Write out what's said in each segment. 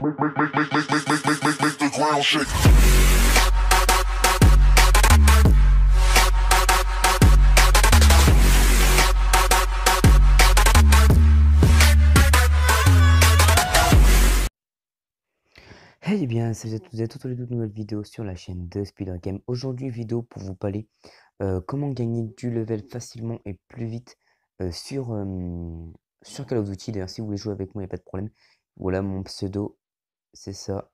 Hey eh bien, salut à tous et à toutes, une nouvelle vidéo sur la chaîne de speedrun Game. Aujourd'hui, vidéo pour vous parler euh, comment gagner du level facilement et plus vite euh, sur, euh, sur Call of Duty. D'ailleurs, si vous voulez jouer avec moi, il n'y a pas de problème. Voilà mon pseudo c'est ça.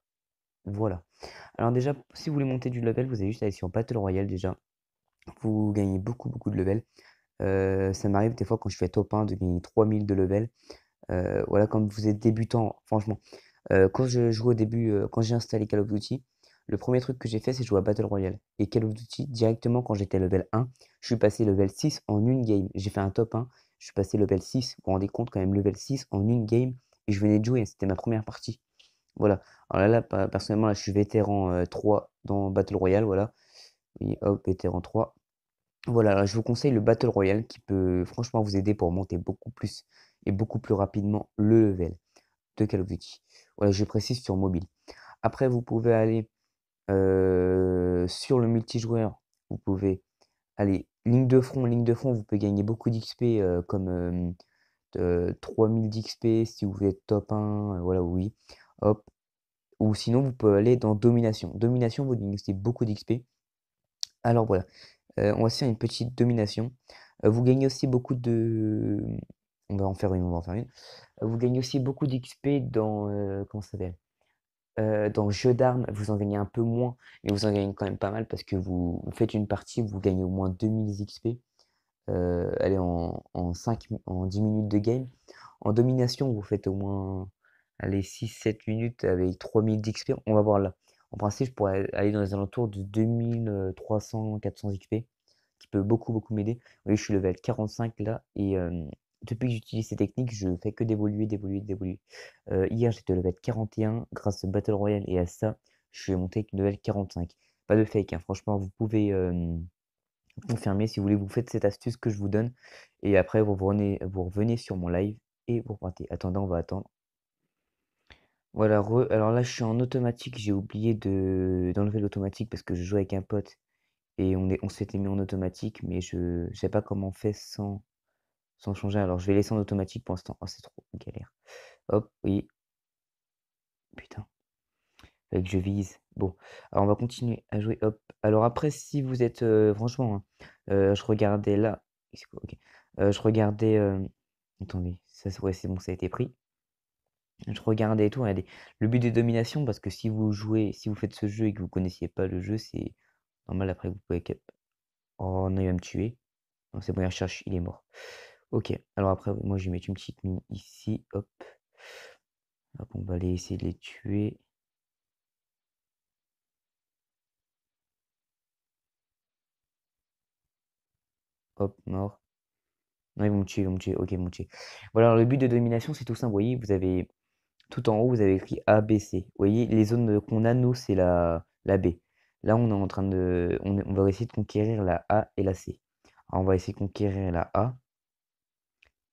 Voilà. Alors déjà, si vous voulez monter du level, vous avez juste à aller sur Battle Royale déjà. Vous gagnez beaucoup, beaucoup de level. Euh, ça m'arrive des fois quand je fais top 1 de gagner 3000 de level. Euh, voilà, quand vous êtes débutant, franchement. Euh, quand je joue au début, quand j'ai installé Call of Duty, le premier truc que j'ai fait, c'est jouer à Battle Royale. Et Call of Duty, directement quand j'étais level 1, je suis passé level 6 en une game. J'ai fait un top 1, je suis passé level 6. Vous vous rendez compte quand même, level 6 en une game. Et je venais de jouer, c'était ma première partie. Voilà. Alors là, personnellement, je suis vétéran 3 euh, dans Battle Royale. Voilà. Oui, hop, vétéran 3. Voilà, je vous conseille le Battle Royale qui peut franchement vous aider pour monter beaucoup plus et beaucoup plus rapidement le level de Call of Duty. Voilà, je précise sur mobile. Après, vous pouvez aller euh, sur le multijoueur. Vous pouvez aller ligne de front, ligne de front. Vous pouvez gagner beaucoup d'XP euh, comme 3000 d'XP si vous êtes top 1. voilà, oui. Hop. Ou sinon, vous pouvez aller dans domination. Domination, vous gagnez beaucoup d'XP. Alors voilà. Euh, on va faire une petite domination. Euh, vous gagnez aussi beaucoup de. On va en faire une, on va en faire une. Euh, vous gagnez aussi beaucoup d'XP dans. comment ça s'appelle dans jeu d'armes, vous en gagnez un peu moins, mais vous en gagnez quand même pas mal parce que vous, faites une partie, vous gagnez au moins 2000 XP. allez, en, en, 5, en 10 minutes de game. En domination, vous faites au moins allez, 6-7 minutes avec 3000 d'XP. On va voir là. En principe, je pourrais aller dans les alentours de 2300-400 euh, XP, qui peut beaucoup, beaucoup m'aider. Oui, je suis level 45 là, et depuis que j'utilise ces techniques, je fais que d'évoluer, d'évoluer, d'évoluer. Euh, hier, j'étais level 41, grâce au Battle Royale et à ça, je suis monté avec level 45. Pas de fake, hein, franchement, vous pouvez confirmer si vous voulez, vous faites cette astuce que je vous donne, et après, vous revenez, vous revenez sur mon live et vous repartez. Attendez, on va attendre. Voilà, alors là, je suis en automatique. J'ai oublié d'enlever l'automatique parce que je joue avec un pote et on est, on s'était mis en automatique, mais je, ne sais pas comment on fait sans, sans changer. Alors, je vais laisser en automatique pour l'instant. Oh, c'est trop galère. Hop, oui. Putain. que je vise. Bon, alors on va continuer à jouer. Hop. Alors après, si vous êtes, euh, franchement, hein, euh, je regardais là. Euh, je regardais. Attendez, ça, c'est bon, ça a été pris je regardais et tout. Le but de domination parce que si vous jouez, si vous faites ce jeu et que vous connaissiez pas le jeu, c'est normal après vous pouvez. Oh non, il va me tuer. Non, c'est bon, il recherche, il est mort. Ok, alors après, moi je vais mettre une petite mine ici. Hop. Hop, on va aller essayer de les tuer. Hop, mort. Non, ils vont me tuer, ils vont me tuer. Ok, ils vont me tuer. Voilà, le but de domination, c'est tout simple. Vous voyez, vous avez tout en haut, vous avez écrit A, B, C. Vous voyez, les zones qu'on a, nous, c'est la, la B. Là, on est en train de. On, va essayer de conquérir la A et la C. Alors, on va essayer de conquérir la A.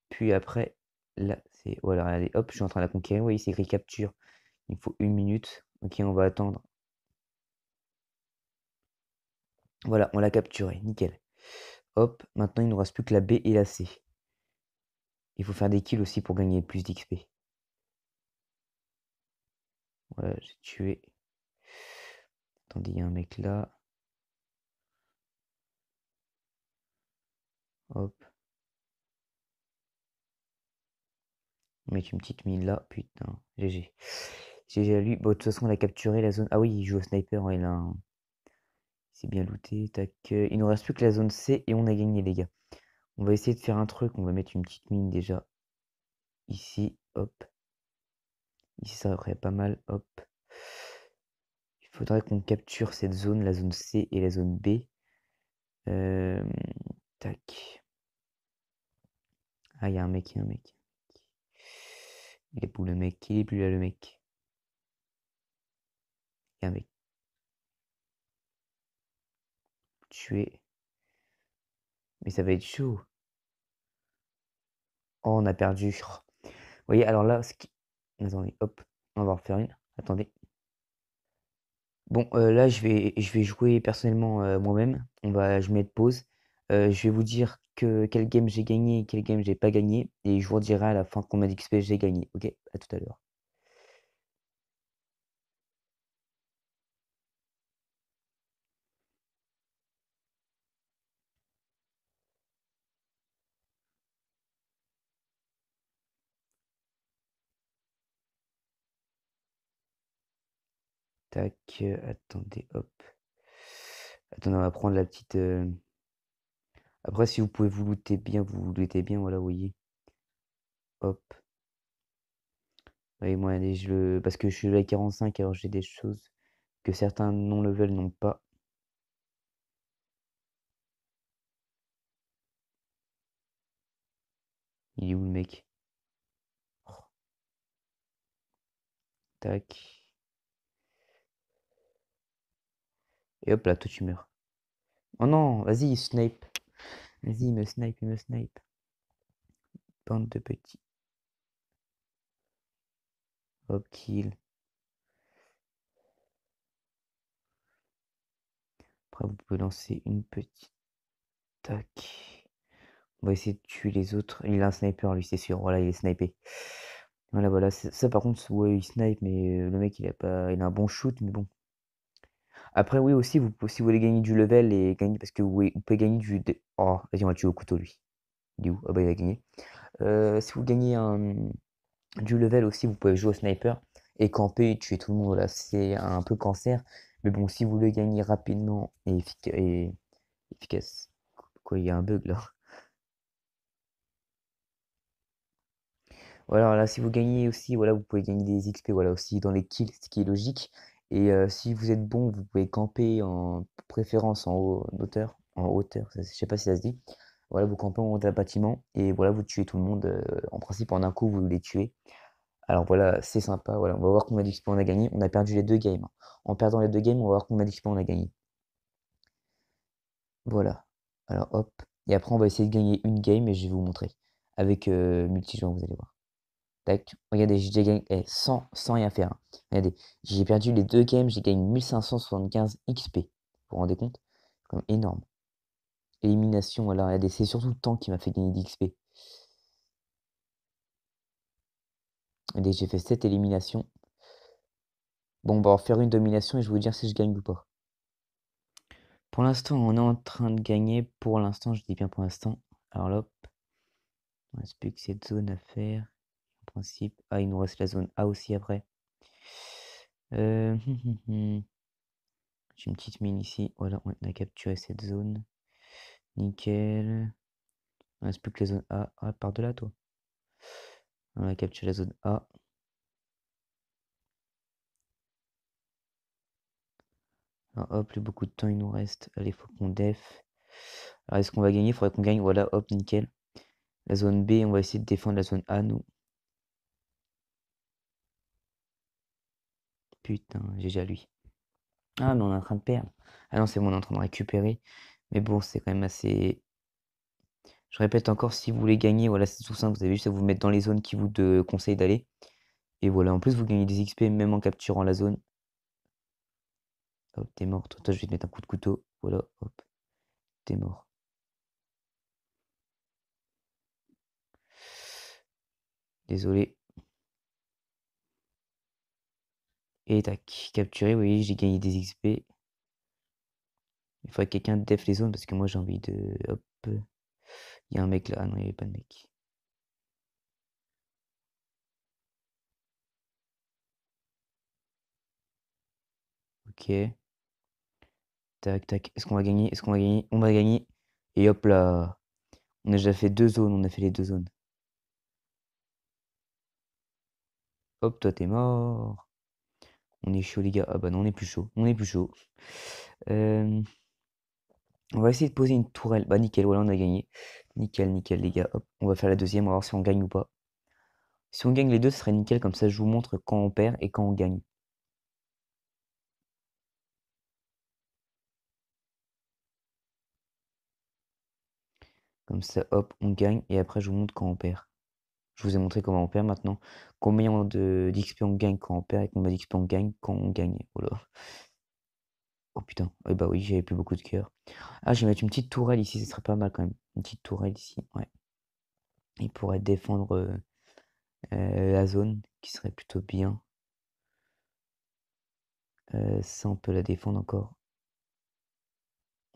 Puis après, la C. Voilà, allez, hop, je suis en train de la conquérir. Vous voyez, c'est écrit capture. Il faut une minute. Ok, on va attendre. Voilà, on l'a capturé. Nickel. Hop, maintenant, il ne nous reste plus que la B et la C. Il faut faire des kills aussi pour gagner plus d'XP. Voilà, j'ai tué. Attendez, il y a un mec là. Hop. Mettre une petite mine là, putain. GG. GG à lui. Bon, de toute façon, on a capturé la zone. Ah oui, il joue au sniper, Il a Un... C'est bien looté. Tac. Euh, il nous reste plus que la zone C et on a gagné, les gars. On va essayer de faire un truc. On va mettre une petite mine déjà. Ici. Hop. Ici, ça aurait pas mal. Hop. Il faudrait qu'on capture cette zone, la zone C et la zone B. tac. Ah, il y a un mec, il y a un mec. Il est où le mec Il est plus là le mec. Il y a un mec. Tuer. Mais ça va être chaud. Oh, on a perdu. Vous voyez, alors là, ce qui, Attendez, hop, on va refaire une. Attendez. Bon, euh, là, je vais, je vais jouer personnellement euh, moi-même. On va, je mets de pause. Euh, je vais vous dire que quel game j'ai gagné et quel game j'ai pas gagné. Et je vous redirai à la fin combien d'XP j'ai gagné. Ok, à tout à l'heure. Tac, euh, attendez, hop. Attendez, on va prendre la petite... Euh, après, si vous pouvez vous looter bien, vous vous lootez bien, voilà, vous voyez. Hop. Oui, moi, Parce que je suis là 45, alors j'ai des choses que certains non-level n'ont pas. Il est où le mec oh. Tac. Et hop là, toi tu meurs. Oh non, vas-y, il snipe. Vas-y, il me snipe, il me snipe. Bande de petits. Hop kill. Après, vous pouvez lancer une petite. Tac. On va essayer de tuer les autres. Il a un sniper, lui, c'est sûr. Voilà, il est snipé. Voilà, voilà. Ça, par contre, ouais, il snipe, mais le mec, il a pas. Il a un bon shoot, mais bon, après, oui, aussi, vous, si vous voulez gagner du level et gagner, parce que vous, pouvez gagner du. Oh, vas-y, on va tuer au couteau, lui. Il est Ah, bah, il a gagné. Euh, si vous gagnez du level aussi, vous pouvez jouer au sniper et camper et tuer tout le monde. Là, c'est un peu cancer. Mais bon, si vous voulez gagner rapidement et, et efficace. Quoi, il y a un bug là. Voilà, là, si vous gagnez aussi, voilà, vous pouvez gagner des XP, voilà, aussi dans les kills, ce qui est logique. Et si vous êtes bon, vous pouvez camper en préférence en, hauteur. En hauteur, je sais pas si ça se dit. Voilà, vous campez en haut d'un bâtiment et voilà, vous tuez tout le monde. en principe, en un coup, vous les tuez. Alors voilà, c'est sympa. Voilà, on va voir combien d'XP on a gagné. On a perdu les deux games. Hein. En perdant les deux games, on va voir combien d'XP on a gagné. Voilà. Alors hop. Et après, on va essayer de gagner une game et je vais vous montrer. Avec euh, multijoueur, vous allez voir. Tac, regardez, j'ai déjà gagné 100, sans rien faire. Hein. Regardez, j'ai perdu les deux games, j'ai gagné 1575 XP. Vous vous rendez compte C'est comme énorme. Élimination, alors regardez, c'est surtout le temps qui m'a fait gagner d'XP. Regardez, j'ai fait 7 éliminations. Bon, on va en faire une domination et je vais vous dire si je gagne ou pas. Pour l'instant, on est en train de gagner. Pour l'instant, je dis bien pour l'instant. Alors hop. On reste plus que cette zone à faire principe. Ah, il nous reste la zone A aussi après. Euh, j'ai une petite mine ici. Voilà, on a capturé cette zone. Nickel. Il ne reste plus que la zone A. Ah, par de là, toi. On a capturé la zone A. hop, plus beaucoup de temps il nous reste. Allez, faut qu'on def. Alors, est-ce qu'on va gagner Il faudrait qu'on gagne. Voilà, hop, nickel. La zone B, on va essayer de défendre la zone A, nous. Putain, j'ai déjà lui. Ah, mais on est en train de perdre. Ah non, c'est bon, on est en train de récupérer. Mais bon, c'est quand même assez. Je répète encore, si vous voulez gagner, voilà, c'est tout simple. Vous avez juste à vous mettre dans les zones qui vous conseillent d'aller. Et voilà, en plus, vous gagnez des XP même en capturant la zone. Hop, t'es mort. Toi, toi, je vais te mettre un coup de couteau. Voilà, hop. T'es mort. Désolé. Et tac, capturé, vous voyez, j'ai gagné des XP. Il faudrait que quelqu'un def les zones parce que moi j'ai envie de. Hop. Il y a un mec là. Ah non, il n'y avait pas de mec. Ok. Tac, tac. Est-ce qu'on va gagner Est-ce qu'on va gagner On va gagner. Et hop là. On a déjà fait deux zones. On a fait les deux zones. Hop, toi t'es mort. On est chaud, les gars. Ah bah non, on est plus chaud. On est plus chaud. Euh, on va essayer de poser une tourelle. Bah nickel, voilà, on a gagné. Nickel, nickel, les gars. Hop, on va faire la deuxième, on va voir si on gagne ou pas. Si on gagne les deux, ce serait nickel. Comme ça, je vous montre quand on perd et quand on gagne. Comme ça, hop, on gagne. Et après, je vous montre quand on perd. Je vous ai montré comment on perd maintenant. Combien d'XP on gagne quand on perd et combien d'XP on gagne quand on gagne. Oh là. Oh putain. Eh bah oui, j'avais plus beaucoup de cœur. Ah, je vais mettre une petite tourelle ici, ce serait pas mal quand même. Une petite tourelle ici, ouais. Il pourrait défendre euh, euh, la zone, qui serait plutôt bien. Euh, ça, on peut la défendre encore.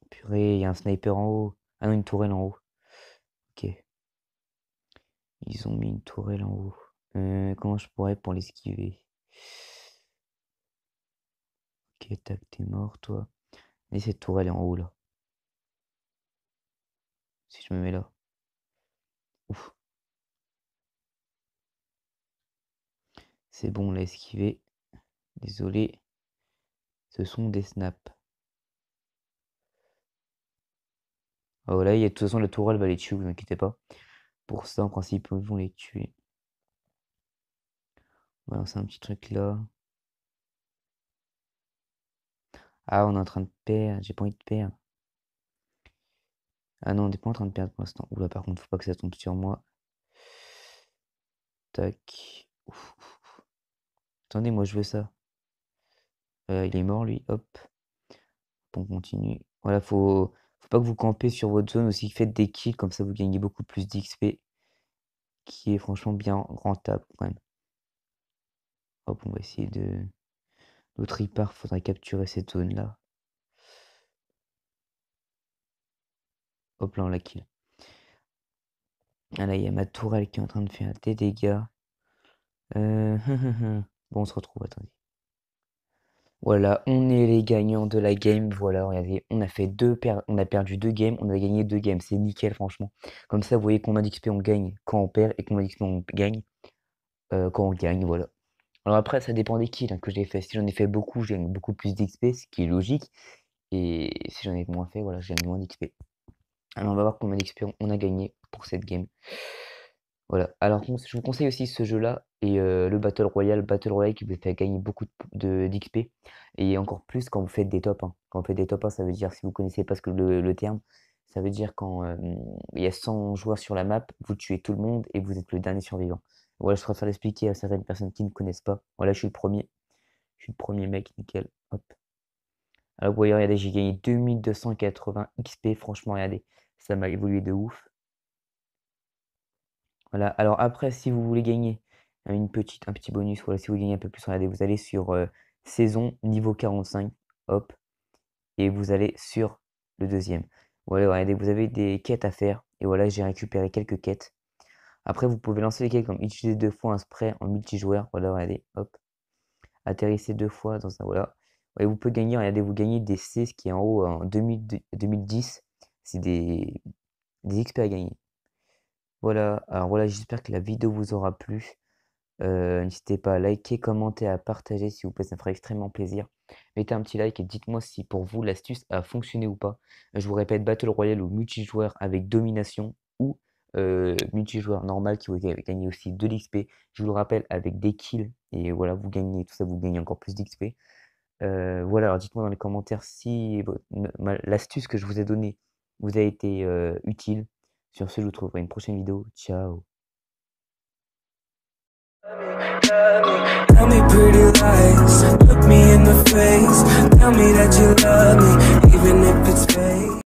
Purée, il y a un sniper en haut. Ah non, une tourelle en haut. Ils ont mis une tourelle en haut. Euh, comment je pourrais pour l'esquiver Ok, tac, t'es mort, toi. Et cette tourelle est en haut, là. Si je me mets là. Ouf. C'est bon, on l'a esquivé. Désolé. Ce sont des snaps. Oh là, il y a de toute façon la tourelle va les tuer, vous inquiétez pas. Pour ça, en principe, ils vont les tuer. Voilà, c'est un petit truc là. Ah, on est en train de perdre. J'ai pas envie de perdre. Ah non, on n'est pas en train de perdre pour l'instant. Oula, par contre, faut pas que ça tombe sur moi. Tac. Attendez, moi je veux ça. Euh, il est mort lui, hop. Bon, continue. Voilà, faut faut pas que vous campez sur votre zone aussi. Faites des kills, comme ça vous gagnez beaucoup plus d'XP. Qui est franchement bien rentable quand même. Hop, on va essayer de. L'autre il faudrait capturer cette zone là. Hop là, on la kill. Ah là, il y a ma tourelle qui est en train de faire des dégâts. Euh... bon, on se retrouve, attendez. Voilà, on est les gagnants de la game. Voilà, regardez, on a fait deux on a perdu deux games, on a gagné deux games. C'est nickel, franchement. Comme ça, vous voyez combien d'XP on gagne quand on perd et combien d'XP on gagne euh, quand on gagne. Voilà. Alors après, ça dépend des kills hein, que j'ai fait. Si j'en ai fait beaucoup, j'ai beaucoup plus d'XP, ce qui est logique. Et si j'en ai moins fait, voilà, j'ai moins d'XP. Alors on va voir combien d'XP on a gagné pour cette game. Voilà. Alors je vous conseille aussi ce jeu-là et le Battle Royale, Battle Royale qui vous fait gagner beaucoup de, d'XP et encore plus quand vous faites des top 1. Quand vous faites des top 1, ça veut dire, si vous connaissez pas que le, terme, ça veut dire quand il y a 100 joueurs sur la map, vous tuez tout le monde et vous êtes le dernier survivant. Voilà, je faire l'expliquer à certaines personnes qui ne connaissent pas. Voilà, je suis le premier. Je suis le premier mec, nickel. Hop. Alors, vous voyez, regardez, j'ai gagné 2280 XP. Franchement, regardez, ça m'a évolué de ouf. Voilà, alors après, si vous voulez gagner euh, une petite, un petit bonus. Voilà, si vous gagnez un peu plus, regardez, vous allez sur euh, saison niveau 45, hop, et vous allez sur le deuxième. Voilà, regardez, vous avez des quêtes à faire, et voilà, j'ai récupéré quelques quêtes. Après, vous pouvez lancer les quêtes comme utiliser deux fois un spray en multijoueur. Voilà, regardez, hop, atterrissez deux fois dans ça voilà. Et vous pouvez gagner, regardez, vous gagnez des C, ce qui est en haut en 2010. C'est des, des XP à gagner. Voilà, alors voilà, j'espère que la vidéo vous aura plu. Euh, n'hésitez pas à liker, commenter, à partager si vous plaît, ça me ferait extrêmement plaisir. Mettez un petit like et dites-moi si pour vous l'astuce a fonctionné ou pas. Je vous répète, Battle Royale ou multijoueur avec domination ou euh, multijoueur normal qui vous gagne aussi de l'XP. Je vous le rappelle, avec des kills et voilà, vous gagnez tout ça, vous gagnez encore plus d'XP. Euh, voilà, alors dites-moi dans les commentaires si l'astuce que je vous ai donnée vous a été utile. Sur ce, je vous pour une prochaine vidéo. Ciao Tell me pretty lies, look me in the face. Tell me that you love me, even if it's fake.